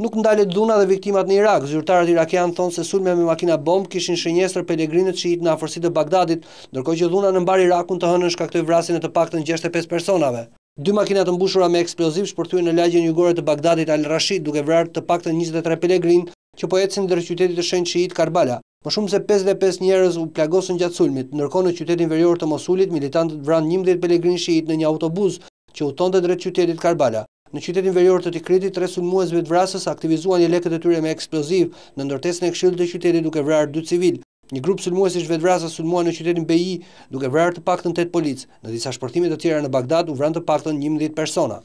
Nuk ndalet dhuna dhe viktimat në Irak. Zyrtarët irakianë thonë se sulme me makina bomb kishin shënjestër pelegrinët shiit në afërsitë të Bagdadit, ndërkohë që dhuna në mbar Irakun të hënën shkaktoi vrasjen e të paktën 65 personave. Dy makina të mbushura me eksploziv shpërthyen në lagjën jugore të Bagdadit Al-Rashid duke vrarë të paktën 23 pelegrinë që po ecën drejt qytetit të shenjtë Karbala. Më shumë se 55 njerëz u plagosën gjatë sulmit. Ndërkohë në qytetin verior të Mosulit militantët vran 11 pelegrinë shiit në një autobus që u tonte drejt qytetit Karbala. Në qytetin vejor të Tikritit, tresun muezve të vrasës aktivizuan një leket e tyre me eksploziv në ndërtesën e kshilë të qytetit duke vrarë dy civil. Një grupë sulmuesi i Zvetrasës sulmuan në qytetin BI duke vrarë të paktën 8 policë. Në disa shpërthime të tjera në Bagdad u vran të paktën 11 persona.